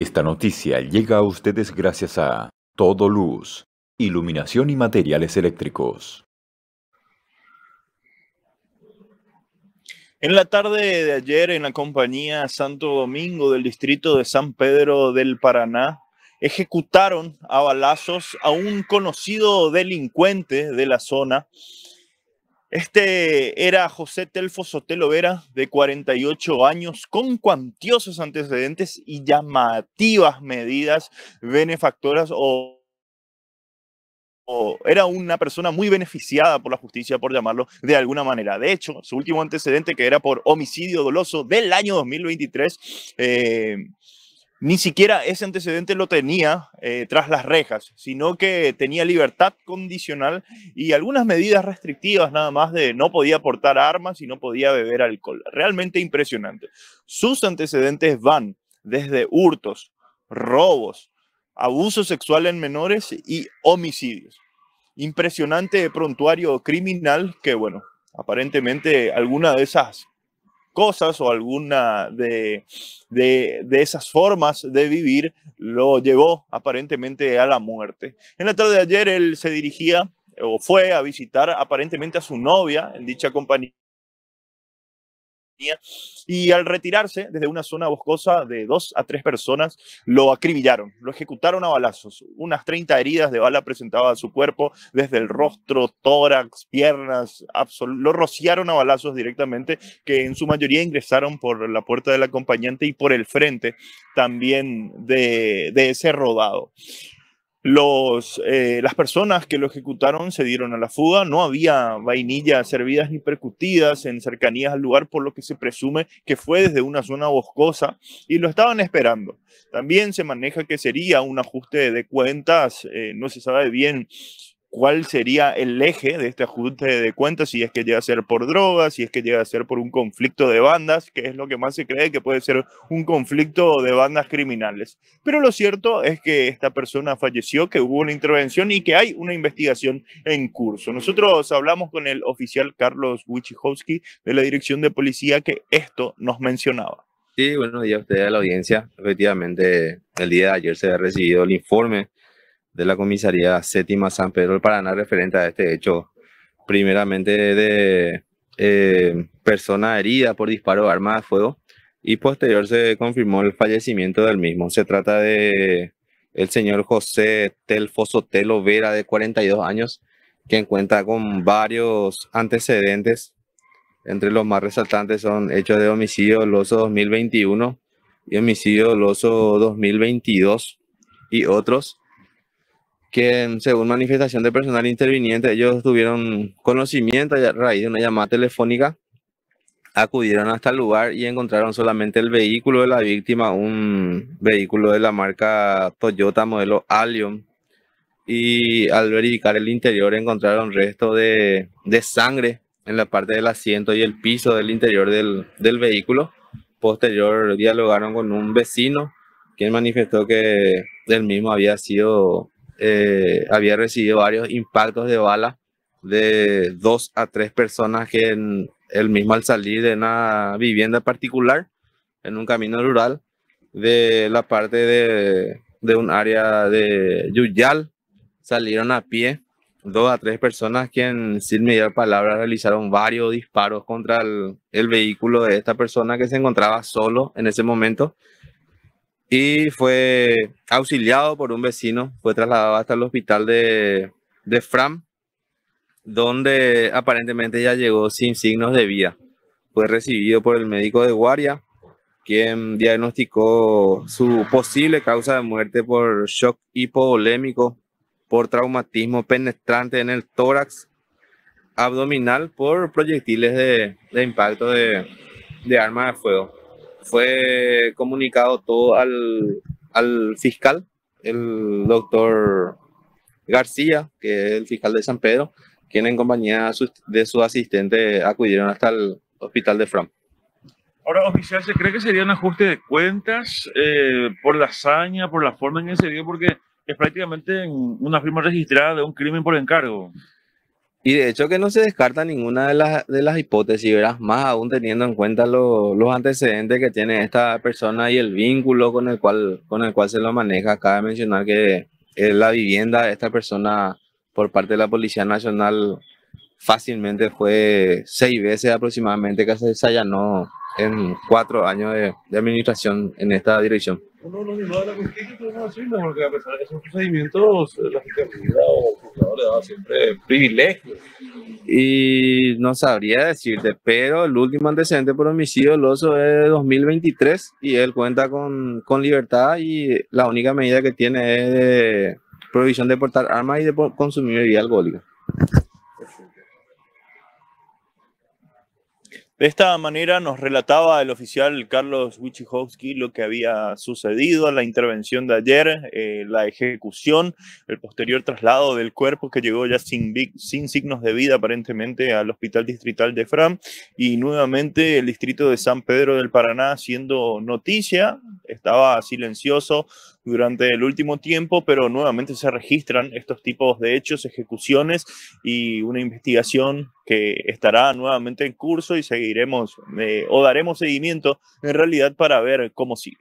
Esta noticia llega a ustedes gracias a Todo Luz, Iluminación y Materiales Eléctricos. En la tarde de ayer, en la compañía Santo Domingo del distrito de San Pedro del Paraná, ejecutaron a balazos a un conocido delincuente de la zona este era José Telfo Sotelo Vera, de 48 años, con cuantiosos antecedentes y llamativas medidas benefactoras o era una persona muy beneficiada por la justicia, por llamarlo de alguna manera. De hecho, su último antecedente, que era por homicidio doloso del año 2023, eh, ni siquiera ese antecedente lo tenía eh, tras las rejas, sino que tenía libertad condicional y algunas medidas restrictivas nada más de no podía portar armas y no podía beber alcohol. Realmente impresionante. Sus antecedentes van desde hurtos, robos, abuso sexual en menores y homicidios. Impresionante prontuario criminal que, bueno, aparentemente alguna de esas cosas o alguna de, de, de, esas formas de vivir lo llevó aparentemente a la muerte. En la tarde de ayer él se dirigía o fue a visitar aparentemente a su novia en dicha compañía y al retirarse desde una zona boscosa de dos a tres personas, lo acribillaron, lo ejecutaron a balazos. Unas 30 heridas de bala presentaba su cuerpo, desde el rostro, tórax, piernas, lo rociaron a balazos directamente, que en su mayoría ingresaron por la puerta del acompañante y por el frente también de, de ese rodado. Los, eh, las personas que lo ejecutaron se dieron a la fuga, no había vainillas servidas ni percutidas en cercanías al lugar, por lo que se presume que fue desde una zona boscosa y lo estaban esperando. También se maneja que sería un ajuste de cuentas, eh, no se sabe bien cuál sería el eje de este ajuste de cuentas, si es que llega a ser por drogas, si es que llega a ser por un conflicto de bandas, que es lo que más se cree que puede ser un conflicto de bandas criminales. Pero lo cierto es que esta persona falleció, que hubo una intervención y que hay una investigación en curso. Nosotros hablamos con el oficial Carlos Wichichowski de la Dirección de Policía que esto nos mencionaba. Sí, bueno ya usted ustedes, a la audiencia. Efectivamente, el día de ayer se ha recibido el informe de la comisaría séptima San Pedro del Paraná referente a este hecho, primeramente de eh, persona herida por disparo de arma de fuego y posterior se confirmó el fallecimiento del mismo. Se trata de el señor José Telfoso Telo Vera de 42 años, quien cuenta con varios antecedentes. Entre los más resaltantes son hechos de homicidio doloso 2021 y homicidio doloso 2022 y otros que según manifestación de personal interviniente, ellos tuvieron conocimiento a raíz de una llamada telefónica, acudieron hasta el lugar y encontraron solamente el vehículo de la víctima, un vehículo de la marca Toyota modelo Allium. Y al verificar el interior encontraron restos de, sangre en la parte del asiento y el piso del interior del, del vehículo. Posterior dialogaron con un vecino quien manifestó que el mismo había sido eh, había recibido varios impactos de bala de dos a tres personas que en, el mismo al salir de una vivienda particular en un camino rural de la parte de, un área de Yuyal salieron a pie dos a tres personas que sin mediar palabra realizaron varios disparos contra el, vehículo de esta persona que se encontraba solo en ese momento y fue auxiliado por un vecino, fue trasladado hasta el hospital de, Fram, donde aparentemente ya llegó sin signos de vida. Fue recibido por el médico de Guaria, quien diagnosticó su posible causa de muerte por shock hipovolémico, por traumatismo penetrante en el tórax abdominal, por proyectiles de, impacto de, de de fuego fue comunicado todo al, fiscal, el doctor García, que es el fiscal de San Pedro, quien en compañía de su asistente acudieron hasta el hospital de Fram. Ahora, oficial, ¿se cree que sería un ajuste de cuentas eh, por la hazaña, por la forma en que se dio? Porque es prácticamente una firma registrada de un crimen por encargo. Y de hecho que no se descarta ninguna de las, de las hipótesis, verás, más aún teniendo en cuenta los antecedentes que tiene esta persona y el vínculo con el cual, con el cual se lo maneja. Cabe mencionar que la vivienda de esta persona por parte de la Policía Nacional fácilmente fue seis veces aproximadamente que se allanó en cuatro años de, administración en esta dirección. procedimientos, le daba siempre privilegio. Y no sabría decirte, pero el último antecedente por homicidio oso es de 2023 y él cuenta con, libertad y la única medida que tiene es de prohibición de portar armas y de consumir bebida alcohólica. De esta manera nos relataba el oficial Carlos Wichichowski lo que había sucedido, a la intervención de ayer, eh, la ejecución, el posterior traslado del cuerpo que llegó ya sin, sin signos de vida aparentemente al Hospital Distrital de Fram y nuevamente el distrito de San Pedro del Paraná siendo noticia, estaba silencioso, durante el último tiempo, pero nuevamente se registran estos tipos de hechos, ejecuciones y una investigación que estará nuevamente en curso y seguiremos eh, o daremos seguimiento en realidad para ver cómo sigue.